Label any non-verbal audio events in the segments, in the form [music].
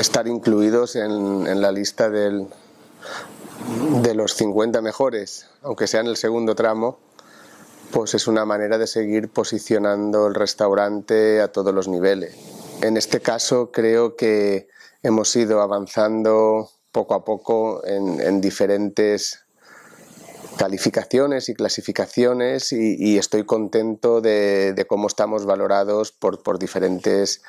estar incluidos en, la lista del, de los 50 mejores, aunque sea en el segundo tramo, pues es una manera de seguir posicionando el restaurante a todos los niveles. En este caso creo que hemos ido avanzando poco a poco en, diferentes calificaciones y clasificaciones y, estoy contento de, cómo estamos valorados por, por diferentes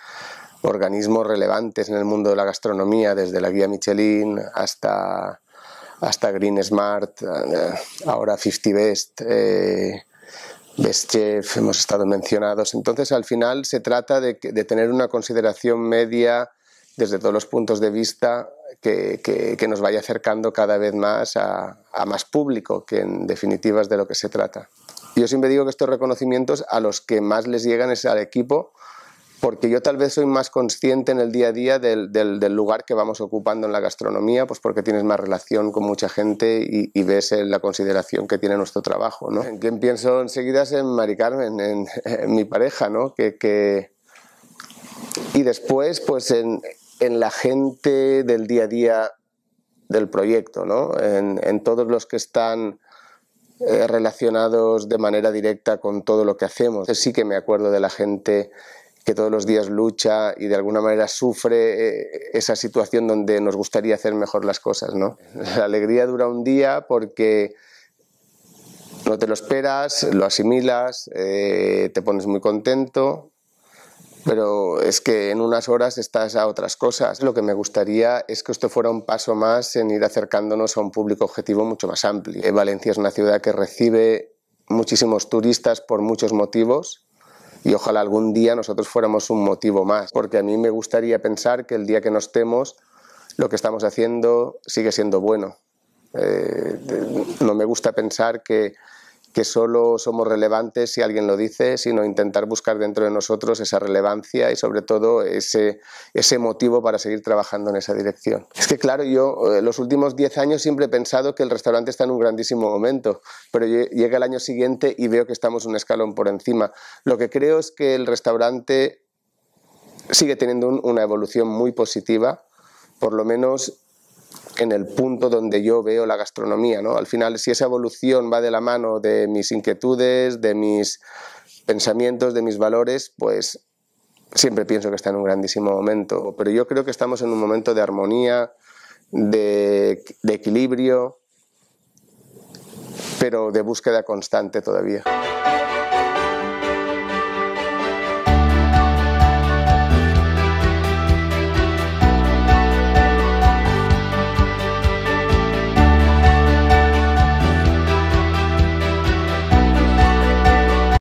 organismos relevantes en el mundo de la gastronomía, desde la guía Michelin hasta, hasta Green Smart, eh, ahora 50 Best, eh, Best Chef, hemos estado mencionados. Entonces, al final se trata de, tener una consideración media desde todos los puntos de vista que, nos vaya acercando cada vez más a, a, más público, que en definitiva es de lo que se trata. Yo siempre digo que estos reconocimientos a los que más les llegan es al equipo, porque yo tal vez soy más consciente en el día a día del, lugar que vamos ocupando en la gastronomía, pues porque tienes más relación con mucha gente y, ves eh, la consideración que tiene nuestro trabajo, En quien pienso enseguida en Mari Carmen, [laughs] en, mi pareja, ¿no? Que, Y después, pues en, la gente del día a día del proyecto, ¿no? En, todos los que están... Eh, relacionados de manera directa con todo lo que hacemos. Sí que me acuerdo de la gente que todos los días lucha y de alguna manera sufre eh, esa situación donde nos gustaría hacer mejor las cosas, ¿no? La alegría dura un día porque no te lo esperas, lo asimilas, eh, te pones muy contento, pero es que en unas horas estás a otras cosas. Lo que me gustaría es que esto fuera un paso más en ir acercándonos a un público objetivo mucho más amplio. Eh, Valencia es una ciudad que recibe muchísimos turistas por muchos motivos y ojalá algún día nosotros fuéramos un motivo más, porque a mí me gustaría pensar que el día que nos temos, lo que estamos haciendo sigue siendo bueno. Eh, no me gusta pensar que, que solo somos relevantes si alguien lo dice, sino intentar buscar dentro de nosotros esa relevancia y sobre todo ese, ese motivo para seguir trabajando en esa dirección. Es que claro, yo eh, los últimos 10 años siempre he pensado que el restaurante está en un grandísimo momento, pero llega el año siguiente y veo que estamos un escalón por encima. Lo que creo es que el restaurante sigue teniendo una evolución muy positiva, por lo menos en el punto donde yo veo la gastronomía. Al final, si esa evolución va de la mano de mis inquietudes, de mis pensamientos, de mis valores, pues siempre pienso que está en un grandísimo momento. Pero yo creo que estamos en un momento de armonía, de equilibrio, pero de búsqueda constante todavía.